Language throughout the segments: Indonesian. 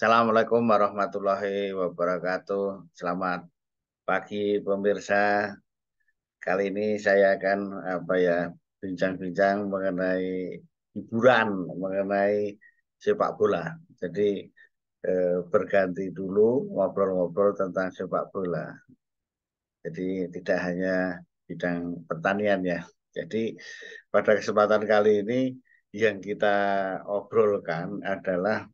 Assalamualaikum warahmatullahi wabarakatuh. Selamat pagi pemirsa. Kali ini saya akan apa ya bincang-bincang mengenai hiburan, mengenai sepak bola. Jadi eh, berganti dulu ngobrol-ngobrol tentang sepak bola. Jadi tidak hanya bidang pertanian ya. Jadi pada kesempatan kali ini yang kita obrolkan adalah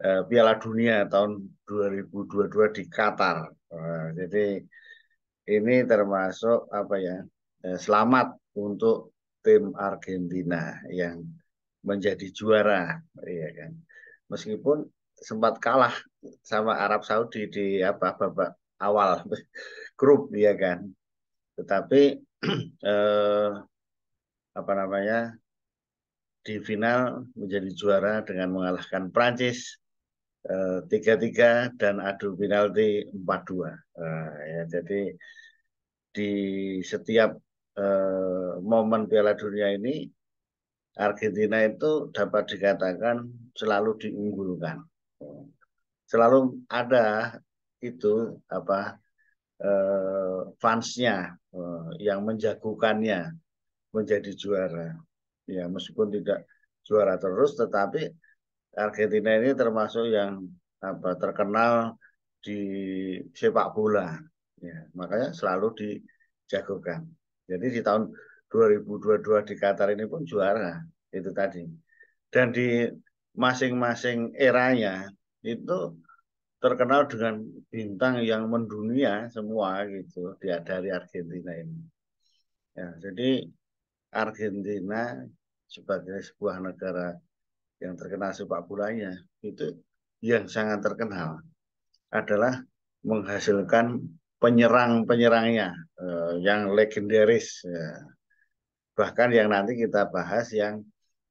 Eh, Piala Dunia tahun 2022 di Qatar. Eh, jadi ini termasuk apa ya? Eh, selamat untuk tim Argentina yang menjadi juara, ya kan. Meskipun sempat kalah sama Arab Saudi di apa babak awal grup, ya kan. Tetapi eh, apa namanya di final menjadi juara dengan mengalahkan Prancis Eh, tiga tiga dan adu penalti empat dua eh, ya jadi di setiap uh, momen Piala Dunia ini Argentina itu dapat dikatakan selalu diunggulkan selalu ada itu apa uh, fansnya uh, yang menjagukannya menjadi juara ya meskipun tidak juara terus tetapi Argentina ini termasuk yang apa terkenal di sepak bola. Ya, makanya selalu dijagokan. Jadi di tahun 2022 di Qatar ini pun juara itu tadi. Dan di masing-masing eranya itu terkenal dengan bintang yang mendunia semua gitu dia dari Argentina ini. Ya, jadi Argentina sebagai sebuah negara yang terkenal sepak bolanya itu yang sangat terkenal adalah menghasilkan penyerang-penyerangnya eh, yang legendaris eh, bahkan yang nanti kita bahas yang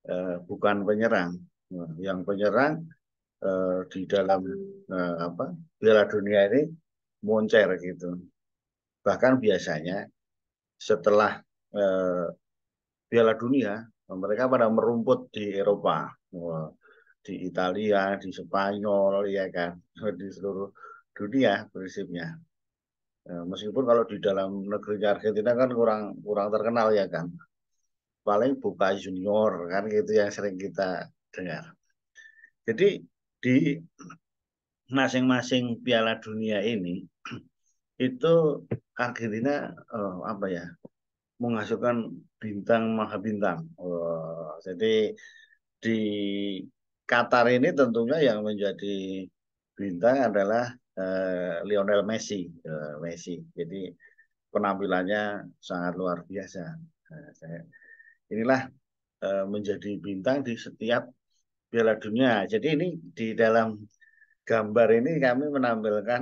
eh, bukan penyerang nah, yang penyerang eh, di dalam eh, apa Piala Dunia ini moncer gitu bahkan biasanya setelah eh, Piala Dunia mereka pada merumput di Eropa di Italia di Spanyol ya kan di seluruh dunia prinsipnya ya, meskipun kalau di dalam negeri Argentina kan kurang kurang terkenal ya kan paling buka junior kan gitu yang sering kita dengar jadi di masing-masing Piala Dunia ini itu Argentina oh, apa ya menghasilkan bintang maha bintang. Oh, Jadi di Qatar ini tentunya yang menjadi bintang adalah eh, Lionel Messi, eh, Messi. Jadi penampilannya sangat luar biasa. Eh, inilah eh, menjadi bintang di setiap Piala Dunia. Jadi ini di dalam gambar ini kami menampilkan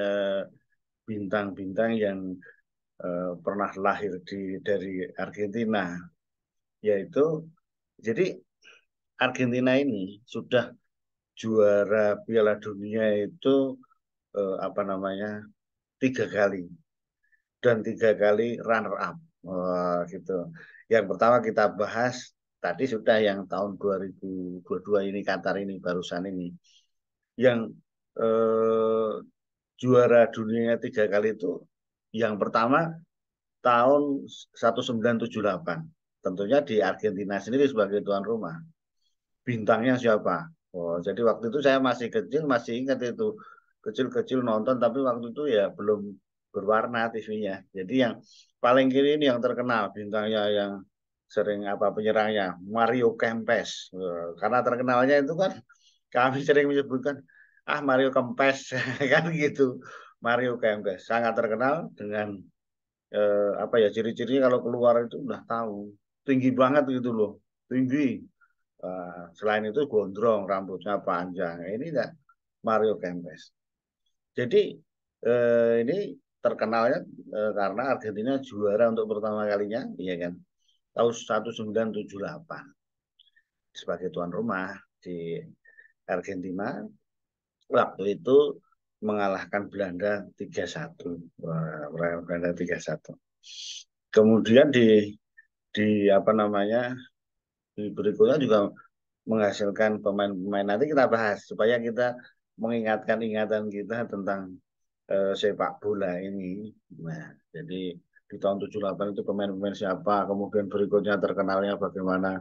eh, bintang -bintang yang Eh, pernah lahir di dari Argentina yaitu jadi Argentina ini sudah juara Piala Dunia itu eh, apa namanya tiga kali dan tiga kali runner up Wah, gitu. Yang pertama kita bahas tadi sudah yang tahun 2022 ini Qatar ini barusan ini yang eh, juara dunia tiga kali itu yang pertama tahun 1978 tentunya di Argentina sendiri sebagai tuan rumah bintangnya siapa oh jadi waktu itu saya masih kecil masih ingat itu kecil-kecil nonton tapi waktu itu ya belum berwarna TV-nya jadi yang paling kiri ini yang terkenal bintangnya yang sering apa penyerangnya Mario Kempes eh, karena terkenalnya itu kan kami sering menyebutkan ah Mario Kempes kan gitu Mario Kempes sangat terkenal dengan eh, apa ya ciri-cirinya kalau keluar itu udah tahu tinggi banget gitu loh tinggi uh, selain itu gondrong rambutnya panjang nah, ini enggak Mario Kempes jadi eh, ini terkenalnya eh, karena Argentina juara untuk pertama kalinya iya kan tahun 1978 sebagai tuan rumah di Argentina waktu itu mengalahkan Belanda 3-1. Wah, Belanda 3-1. Kemudian di di apa namanya di berikutnya juga menghasilkan pemain-pemain nanti kita bahas supaya kita mengingatkan ingatan kita tentang eh, sepak bola ini. Nah, jadi di tahun 78 itu pemain-pemain siapa, kemudian berikutnya terkenalnya bagaimana.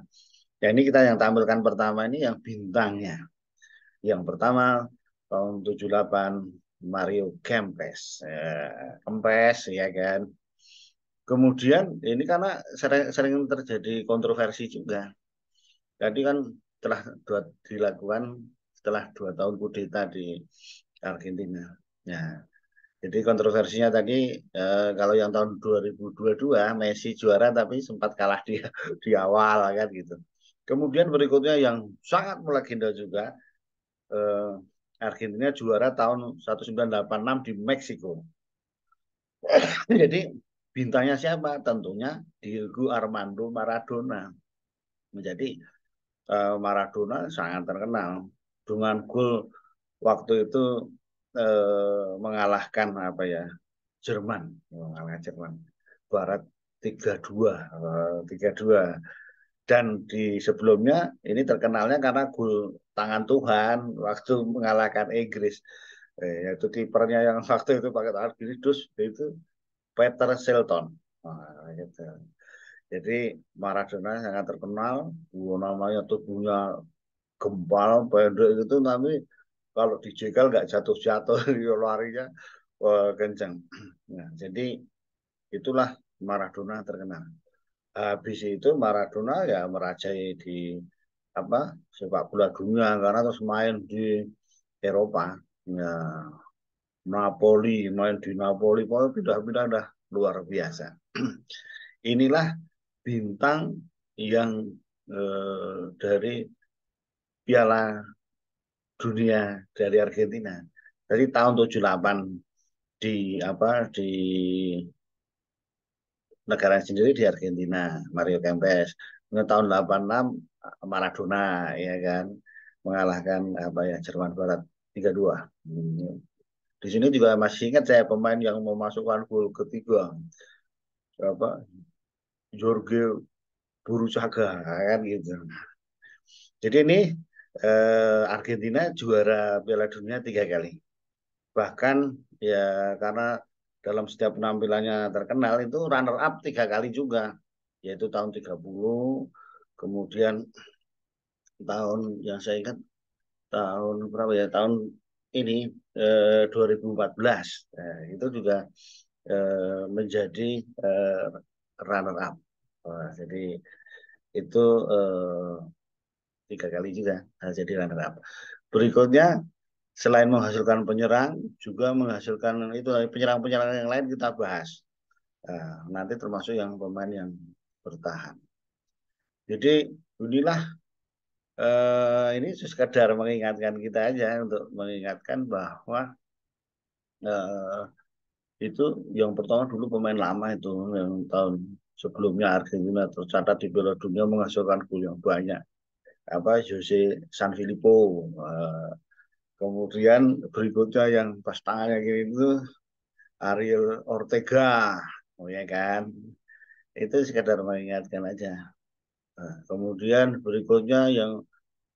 Ya ini kita yang tampilkan pertama ini yang bintangnya. Yang pertama tahun 78 Mario Kempes. Ya, Kempes ya kan. Kemudian ini karena sering, sering terjadi kontroversi juga. Jadi kan telah dua, dilakukan setelah dua tahun kudeta di Argentina. Ya. Jadi kontroversinya tadi eh, kalau yang tahun 2022 Messi juara tapi sempat kalah di di awal kan gitu. Kemudian berikutnya yang sangat melegenda juga eh, Argentina juara tahun 1986 di Meksiko. Jadi bintangnya siapa? Tentunya Diego Armando Maradona. Menjadi eh, Maradona sangat terkenal dengan gol waktu itu eh, mengalahkan apa ya Jerman mengalahkan Jerman Barat 3-2 eh, 3-2 dan di sebelumnya ini terkenalnya karena gol tangan Tuhan waktu mengalahkan Inggris eh, yaitu kipernya yang waktu itu pakai tangan kiri terus itu Peter Shilton nah, gitu. jadi Maradona sangat terkenal gua namanya tubuhnya gempal pendek itu tapi kalau dijegal nggak jatuh-jatuh larinya eh, kencang nah, jadi itulah Maradona terkenal habis itu Maradona ya merajai di apa sepak bola dunia karena terus main di Eropa ya Napoli main di Napoli pokoknya pindah-pindah dah luar biasa inilah bintang yang eh, dari Piala Dunia dari Argentina dari tahun 78 di apa di negara sendiri di Argentina, Mario Kempes. Kemudian tahun 86 Maradona ya kan mengalahkan apa ya Jerman Barat 3-2. Hmm. Di sini juga masih ingat saya pemain yang memasukkan gol ketiga. Apa? Jorge Burusaga kan gitu. Jadi ini eh, Argentina juara Piala Dunia tiga kali. Bahkan ya karena dalam setiap penampilannya terkenal itu runner up tiga kali juga yaitu tahun 30 kemudian tahun yang saya ingat tahun berapa ya tahun ini eh, 2014 nah, itu juga eh, menjadi eh, runner up jadi itu eh, tiga kali juga nah, jadi runner up berikutnya selain menghasilkan penyerang juga menghasilkan itu penyerang-penyerang yang lain kita bahas nah, nanti termasuk yang pemain yang bertahan jadi inilah eh, ini sekedar mengingatkan kita aja untuk mengingatkan bahwa eh, itu yang pertama dulu pemain lama itu yang tahun sebelumnya Argentina tercatat di Piala Dunia menghasilkan gol yang banyak apa Jose Sanfilippo eh, kemudian berikutnya yang pas tangannya gini itu Ariel Ortega, oh ya kan, itu sekedar mengingatkan aja. Nah, kemudian berikutnya yang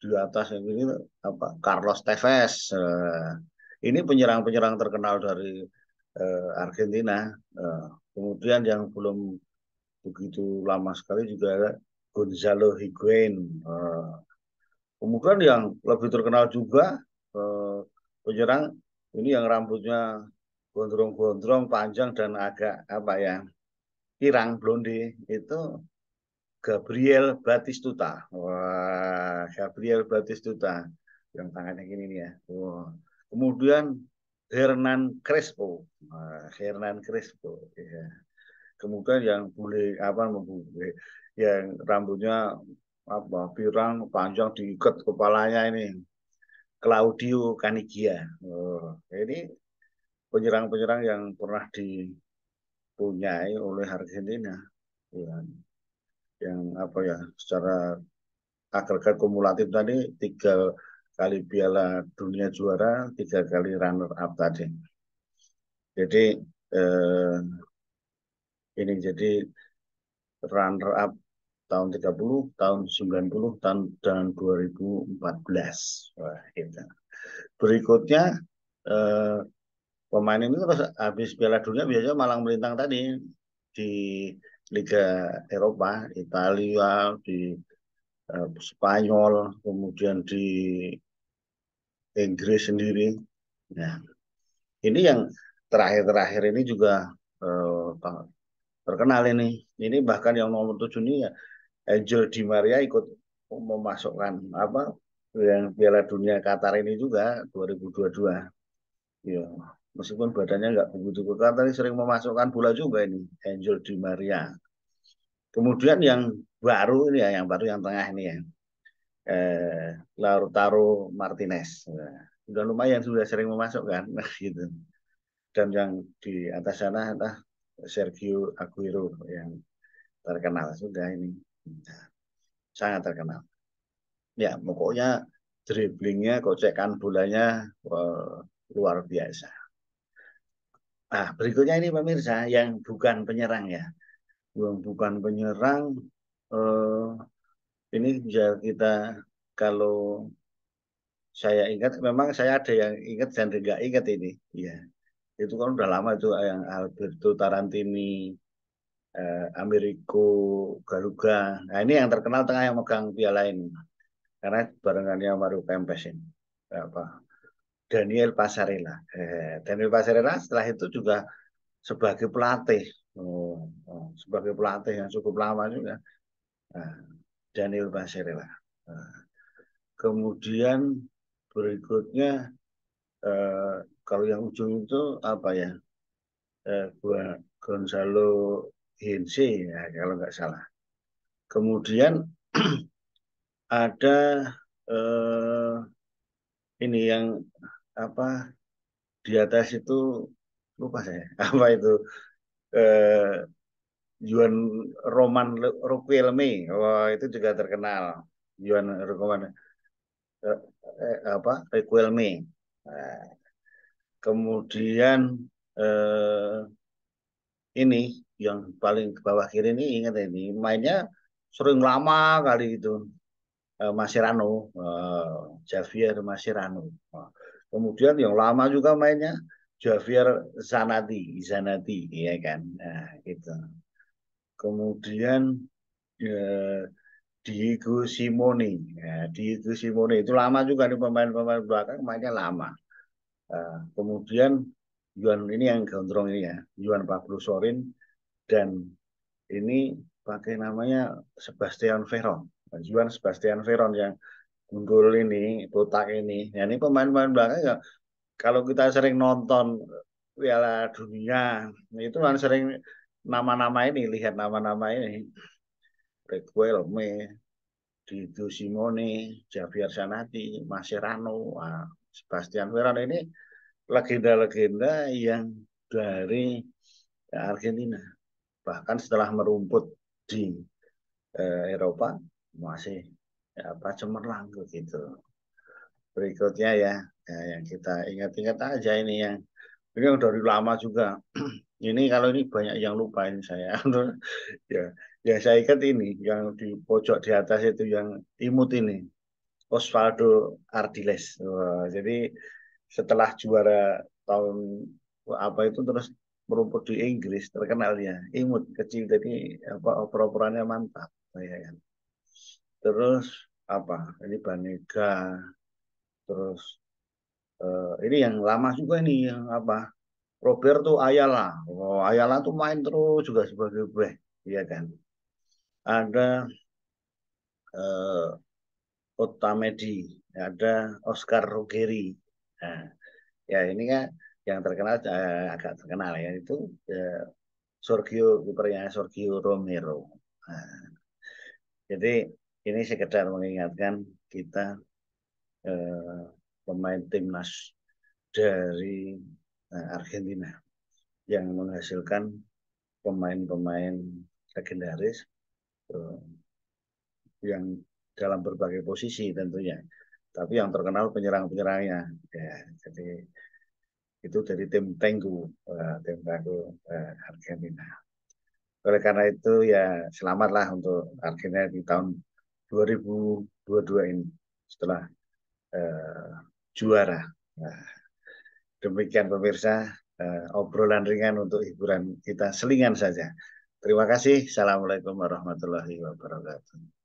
di atas yang ini apa Carlos Tevez, nah, ini penyerang-penyerang terkenal dari eh, Argentina. Nah, kemudian yang belum begitu lama sekali juga ada Gonzalo Higuain. Eh, kemudian yang lebih terkenal juga eh, penyerang ini yang rambutnya gondrong-gondrong panjang dan agak apa ya pirang blonde itu Gabriel Batistuta. Wah, Gabriel Batistuta yang tangannya gini nih ya. Wah. Kemudian Hernan Crespo. Wah, Hernan Crespo ya. Kemudian yang boleh apa yang rambutnya apa pirang panjang diikat kepalanya ini Claudio Canigia. Oh, ini penyerang-penyerang yang pernah dipunyai oleh Argentina. Ya. Yang apa ya, secara agregat kumulatif tadi tiga kali piala dunia juara, tiga kali runner up tadi. Jadi eh, ini jadi runner up tahun 30, tahun 90, tahun dan 2014. Wah, gitu. Berikutnya eh, pemain ini terus habis Piala Dunia biasanya malang melintang tadi di Liga Eropa, Italia, di eh, Spanyol, kemudian di Inggris sendiri. Nah, ini yang terakhir-terakhir ini juga eh, terkenal ini. Ini bahkan yang nomor tujuh ini ya Angel Di Maria ikut memasukkan apa yang Piala Dunia Qatar ini juga 2022. Ya, meskipun badannya nggak begitu kuat, tapi sering memasukkan bola juga ini Angel Di Maria. Kemudian yang baru ini ya, yang baru yang tengah ini ya, eh, Lautaro Martinez. Nah, sudah lumayan sudah sering memasukkan, nah, gitu. Dan yang di atas sana adalah Sergio Aguero yang terkenal sudah ini. Nah, sangat terkenal ya pokoknya dribblingnya kocekan bolanya luar biasa nah berikutnya ini pemirsa yang bukan penyerang ya yang bukan penyerang eh, ini bisa ya kita kalau saya ingat memang saya ada yang ingat dan tidak ingat ini ya itu kan udah lama itu yang Alberto Tarantini eh, Amerigo Garuga. Nah ini yang terkenal tengah yang megang piala ini karena barengannya maru Kempes ini. Nah, apa? Daniel Pasarela. Eh, Daniel Pasarela setelah itu juga sebagai pelatih, oh, oh, sebagai pelatih yang cukup lama juga. Nah, Daniel Pasarela. Nah, kemudian berikutnya eh, kalau yang ujung itu apa ya? Eh, gua Gonzalo Hinsi ya, kalau nggak salah. Kemudian ada eh, ini yang apa di atas itu lupa saya apa itu eh, Yuan Roman Rukwilmi wah oh, itu juga terkenal. Yuan Roman eh, eh apa Rukwilmi nah, kemudian eh, ini yang paling ke bawah kiri ini ingat ya, ini mainnya sering lama kali itu eh, Masirano eh, Javier Masirano kemudian yang lama juga mainnya Javier Zanati Zanati ya kan nah, gitu kemudian eh, Diego Simone ya, Diego Simone itu lama juga nih pemain-pemain belakang mainnya lama kemudian Yuan ini yang gondrong ini ya Yuan Pablo Sorin dan ini pakai namanya Sebastian Veron. Juan Sebastian Veron yang unggul ini, botak ini. Ya ini pemain-pemain belakang ya, kalau kita sering nonton Piala Dunia itu kan sering nama-nama ini lihat nama-nama ini Requel Me Dido Simone Javier Sanati Mascherano Sebastian Veron ini legenda-legenda yang dari Argentina bahkan setelah merumput di eh, Eropa masih ya, apa cemerlang begitu. Berikutnya ya, ya yang kita ingat-ingat aja ini yang ini yang dari lama juga. ini kalau ini banyak yang lupa ini saya. ya, yang saya ingat ini yang di pojok di atas itu yang imut ini. Osvaldo Ardiles. jadi setelah juara tahun apa itu terus merumput di Inggris terkenalnya imut kecil jadi apa operannya mantap ya kan terus apa ini Banega terus uh, ini yang lama juga ini yang apa Roberto Ayala oh, Ayala tuh main terus juga sebagai beh ya kan ada uh, Otamedi ada Oscar Rogeri nah, ya ini kan yang terkenal eh, agak terkenal ya itu eh, Sergio kipernya Sergio Romero. Nah, jadi ini sekedar mengingatkan kita eh, pemain timnas dari eh, Argentina yang menghasilkan pemain-pemain legendaris eh, yang dalam berbagai posisi tentunya, tapi yang terkenal penyerang-penyerangnya. Ya, jadi itu dari tim Tenggu, uh, eh, tim Tenggu uh, eh, Argentina. Oleh karena itu ya selamatlah untuk Argentina di tahun 2022 ini setelah uh, juara. Nah, demikian pemirsa uh, obrolan ringan untuk hiburan kita selingan saja. Terima kasih. Assalamualaikum warahmatullahi wabarakatuh.